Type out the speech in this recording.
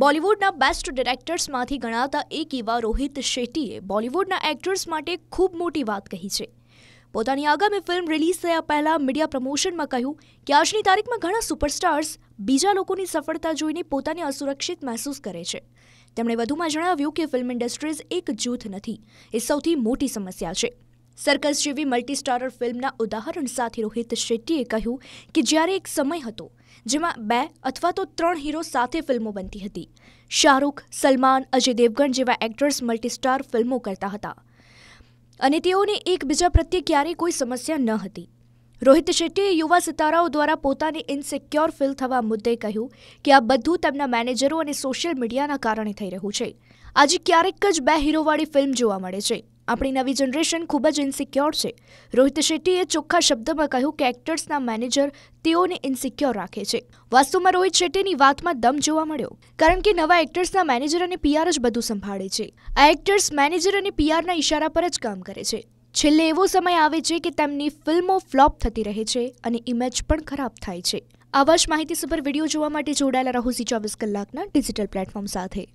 બોલિવૂડના બેસ્ટ ડિરેક્ટર્સમાંથી ગણાતા એક એવા રોહિત શેટ્ટીએ બોલિવૂડના એક્ટર્સ માટે ખૂબ મોટી વાત કહી છે પોતાની આગામી ફિલ્મ રિલીઝ થયા પહેલાં મીડિયા પ્રમોશનમાં કહ્યું કે આજની તારીખમાં ઘણા સુપરસ્ટાર્સ બીજા લોકોની સફળતા જોઈને પોતાને અસુરક્ષિત મહેસૂસ કરે છે તેમણે વધુમાં જણાવ્યું કે ફિલ્મ ઇન્ડસ્ટ્રીઝ એક જૂથ નથી એ સૌથી મોટી સમસ્યા છે સર્કસ જેવી મલ્ટીસ્ટારર ફિલ્મના ઉદાહરણ સાથે રોહિત શેટ્ટીએ કહ્યું કે જ્યારે એક સમય હતો જેમાં બે અથવા તો ત્રણ હીરો સાથે ફિલ્મો બનતી હતી શાહરૂખ સલમાન અજય દેવગણ જેવા એક્ટર્સ મલ્ટીસ્ટાર ફિલ્મો કરતા હતા અને તેઓને એકબીજા પ્રત્યે ક્યારેય કોઈ સમસ્યા ન હતી રોહિત શેટ્ટીએ યુવા સિતારાઓ દ્વારા પોતાને ઇનસિક્યોર ફીલ થવા મુદ્દે કહ્યું કે આ બધું તેમના મેનેજરો અને સોશિયલ મીડિયાના કારણે થઈ રહ્યું છે આજે ક્યારેક જ બે હીરોવાળી ફિલ્મ જોવા મળે છે આપણી નવી જનરેશન ખૂબ જ ઇન્સિક્યોર છે રોહિત શેટ્ટીએ ચોખ્ખા શબ્દમાં કહ્યું કે એક્ટર્સના મેનેજર તેઓને ઇન્સિક્યોર રાખે છે વાસ્તવમાં રોહિત શેટ્ટીની વાતમાં દમ જોવા મળ્યો કારણ કે નવા એક્ટર્સના મેનેજર અને પીઆર જ બધું સંભાળે છે આ એક્ટર્સ મેનેજર અને પીઆરના ઇશારા પર જ કામ કરે છે છેલ્લે એવો સમય આવે છે કે તેમની ફિલ્મો ફ્લોપ થતી રહે છે અને ઇમેજ પણ ખરાબ થાય છે આવા જ માહિતી વિડીયો જોવા માટે જોડાયેલા રહો સી ચોવીસ કલાકના ડિજિટલ પ્લેટફોર્મ સાથે